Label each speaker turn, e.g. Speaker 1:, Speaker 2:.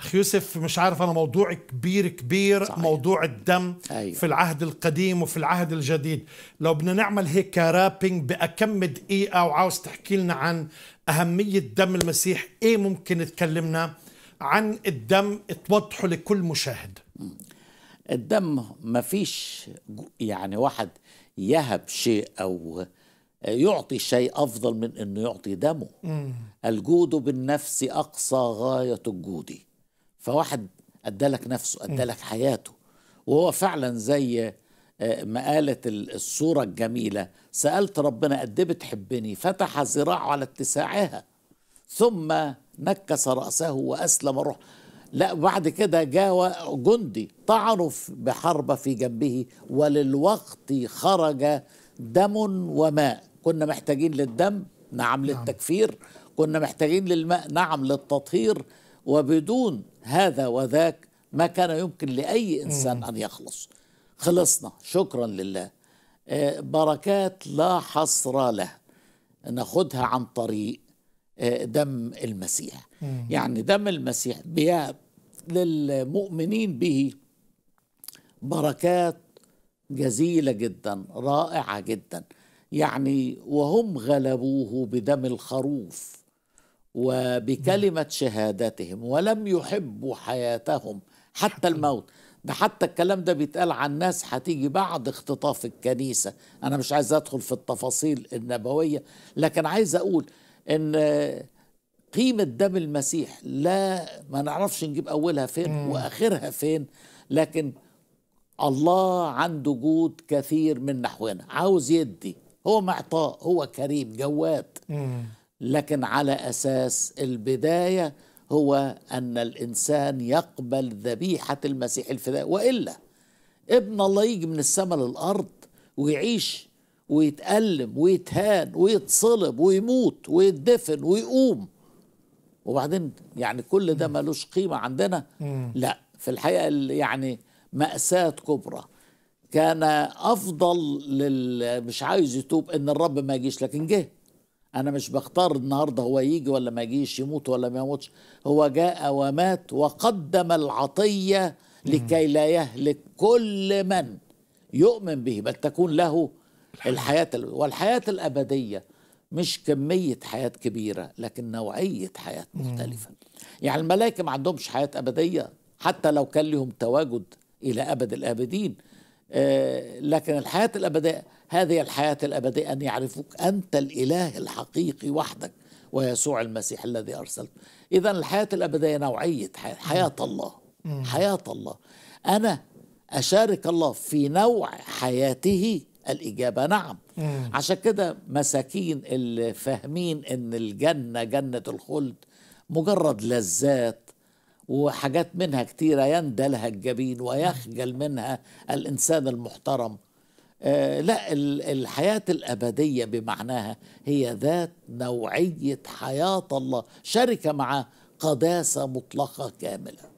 Speaker 1: اخ يوسف مش عارف انا موضوع كبير كبير صحيح. موضوع الدم أيوة. في العهد القديم وفي العهد الجديد لو بدنا نعمل هيك رابينج باكم دقيقه وعاوز تحكي لنا عن اهميه دم المسيح ايه ممكن تكلمنا عن الدم توضحه لكل مشاهد الدم ما فيش يعني واحد يهب شيء او يعطي شيء افضل من انه يعطي دمه الجود بالنفس اقصى غايه الجود فواحد ادالك نفسه ادالك حياته وهو فعلا زي آه، ما قالت الصورة الجميلة سألت ربنا قد إيه بتحبني فتح ذراعه على اتساعها ثم نكس رأسه وأسلم روحه لا بعد كده جاء جندي طعنوا بحربة في جنبه وللوقت خرج دم وماء كنا محتاجين للدم نعم, نعم. للتكفير كنا محتاجين للماء نعم للتطهير وبدون هذا وذاك ما كان يمكن لأي إنسان أن يخلص خلصنا شكرا لله آه، بركات لا حصر لها ناخدها عن طريق آه، دم المسيح يعني دم المسيح بيع للمؤمنين به بركات جزيلة جدا رائعة جدا يعني وهم غلبوه بدم الخروف وبكلمة شهادتهم ولم يحبوا حياتهم حتى الموت ده حتى الكلام ده بيتقال عن ناس هتيجي بعد اختطاف الكنيسة أنا مش عايز أدخل في التفاصيل النبوية لكن عايز أقول إن قيمة دم المسيح لا ما نعرفش نجيب أولها فين وآخرها فين لكن الله عنده جود كثير من نحونا عاوز يدي هو معطاء هو كريم جواد لكن على اساس البدايه هو ان الانسان يقبل ذبيحه المسيح الفداء والا ابن الله يجي من السماء للارض ويعيش ويتألم ويتهان ويتصلب ويموت ويتدفن ويقوم وبعدين يعني كل ده ملوش قيمة عندنا لا في الحقيقة يعني مأساة كبرى كان أفضل لل مش عايز يتوب إن الرب ما يجيش لكن جه انا مش بختار النهارده هو يجي ولا ما يجيش يموت ولا ما يموتش هو جاء ومات وقدم العطيه لكي لا يهلك كل من يؤمن به بل تكون له الحياه والحياه الابديه مش كميه حياه كبيره لكن نوعيه حياه مختلفه يعني الملائكه ما عندهمش حياه ابديه حتى لو كان لهم تواجد الى ابد الابدين آه، لكن الحياة الأبدية هذه الحياة الأبدية أن يعرفوك أنت الإله الحقيقي وحدك ويسوع المسيح الذي أرسلته إذا الحياة الأبدية نوعية حياة, حياة الله حياة الله أنا أشارك الله في نوع حياته الإجابة نعم عشان كده مساكين اللي فاهمين أن الجنة جنة الخلد مجرد لذات وحاجات منها كتيرة يندلها الجبين ويخجل منها الإنسان المحترم آه لا الحياة الأبدية بمعناها هي ذات نوعية حياة الله شركة مع قداسة مطلقة كاملة